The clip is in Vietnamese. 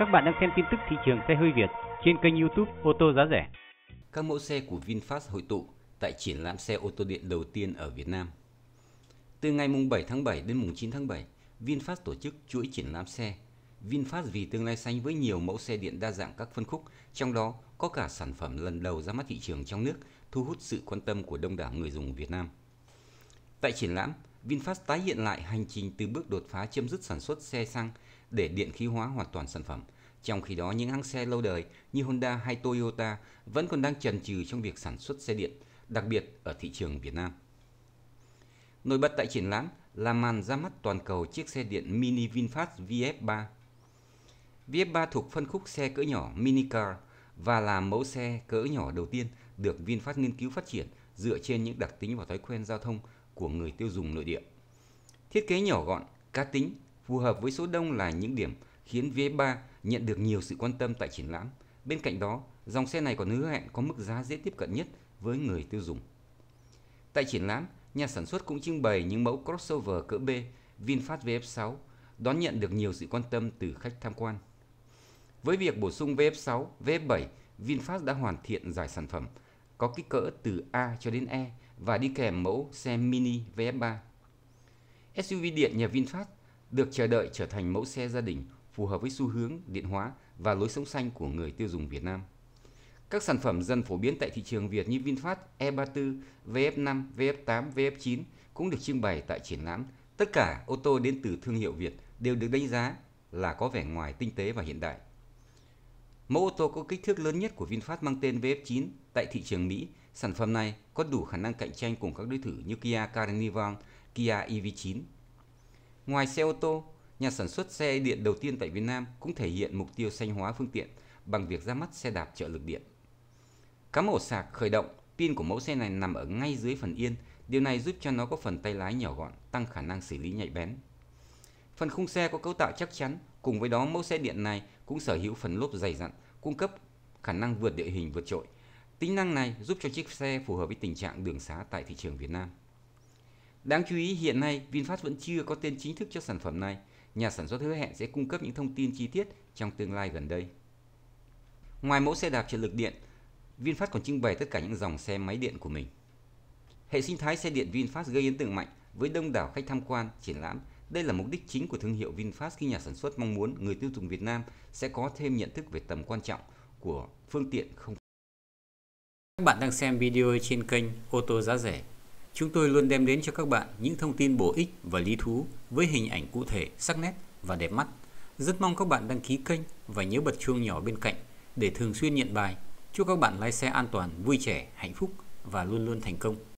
Các bạn đang xem tin tức thị trường xe hơi Việt trên kênh YouTube ô tô giá rẻ. Các mẫu xe của VinFast hội tụ tại triển lãm xe ô tô điện đầu tiên ở Việt Nam. Từ ngày mùng 7 tháng 7 đến mùng 9 tháng 7, VinFast tổ chức chuỗi triển lãm xe VinFast vì tương lai xanh với nhiều mẫu xe điện đa dạng các phân khúc, trong đó có cả sản phẩm lần đầu ra mắt thị trường trong nước, thu hút sự quan tâm của đông đảo người dùng Việt Nam. Tại triển lãm, VinFast tái hiện lại hành trình từ bước đột phá chấm dứt sản xuất xe xăng để điện khí hóa hoàn toàn sản phẩm – trong khi đó, những hãng xe lâu đời như Honda hay Toyota vẫn còn đang chần chừ trong việc sản xuất xe điện, đặc biệt ở thị trường Việt Nam. Nổi bật tại triển lãm là màn ra mắt toàn cầu chiếc xe điện Mini VinFast VF3. VF3 thuộc phân khúc xe cỡ nhỏ Mini Car và là mẫu xe cỡ nhỏ đầu tiên được VinFast nghiên cứu phát triển dựa trên những đặc tính và thói quen giao thông của người tiêu dùng nội địa. Thiết kế nhỏ gọn, cá tính, phù hợp với số đông là những điểm khiến VF3 nhận được nhiều sự quan tâm tại triển lãm. Bên cạnh đó, dòng xe này còn hứa hẹn có mức giá dễ tiếp cận nhất với người tiêu dùng. Tại triển lãm, nhà sản xuất cũng trưng bày những mẫu crossover cỡ B VinFast VF6 đón nhận được nhiều sự quan tâm từ khách tham quan. Với việc bổ sung VF6, VF7, VinFast đã hoàn thiện giải sản phẩm có kích cỡ từ A cho đến E và đi kèm mẫu xe mini VF3. SUV điện nhà VinFast được chờ đợi trở thành mẫu xe gia đình phù hợp với xu hướng điện hóa và lối sống xanh của người tiêu dùng Việt Nam. Các sản phẩm dần phổ biến tại thị trường Việt như VinFast, E34, VF5, VF8, VF9 cũng được trưng bày tại triển lãm. Tất cả ô tô đến từ thương hiệu Việt đều được đánh giá là có vẻ ngoài tinh tế và hiện đại. Mẫu ô tô có kích thước lớn nhất của VinFast mang tên VF9 tại thị trường Mỹ, sản phẩm này có đủ khả năng cạnh tranh cùng các đối thủ như Kia Carnival, Kia EV9. Ngoài xe ô tô, nhà sản xuất xe điện đầu tiên tại Việt Nam cũng thể hiện mục tiêu xanh hóa phương tiện bằng việc ra mắt xe đạp trợ lực điện. Cắm ổ sạc khởi động, pin của mẫu xe này nằm ở ngay dưới phần yên, điều này giúp cho nó có phần tay lái nhỏ gọn, tăng khả năng xử lý nhạy bén. Phần khung xe có cấu tạo chắc chắn, cùng với đó mẫu xe điện này cũng sở hữu phần lốp dày dặn, cung cấp khả năng vượt địa hình vượt trội. Tính năng này giúp cho chiếc xe phù hợp với tình trạng đường xá tại thị trường Việt Nam. Đáng chú ý hiện nay VinFast vẫn chưa có tên chính thức cho sản phẩm này, nhà sản xuất hứa hẹn sẽ cung cấp những thông tin chi tiết trong tương lai gần đây. Ngoài mẫu xe đạp trợ lực điện, VinFast còn trưng bày tất cả những dòng xe máy điện của mình. Hệ sinh thái xe điện VinFast gây ấn tượng mạnh với đông đảo khách tham quan, triển lãm. Đây là mục đích chính của thương hiệu VinFast khi nhà sản xuất mong muốn người tiêu dùng Việt Nam sẽ có thêm nhận thức về tầm quan trọng của phương tiện không. Các bạn đang xem video trên kênh ô tô giá rẻ Chúng tôi luôn đem đến cho các bạn những thông tin bổ ích và lý thú với hình ảnh cụ thể, sắc nét và đẹp mắt. Rất mong các bạn đăng ký kênh và nhớ bật chuông nhỏ bên cạnh để thường xuyên nhận bài. Chúc các bạn lái xe an toàn, vui trẻ, hạnh phúc và luôn luôn thành công.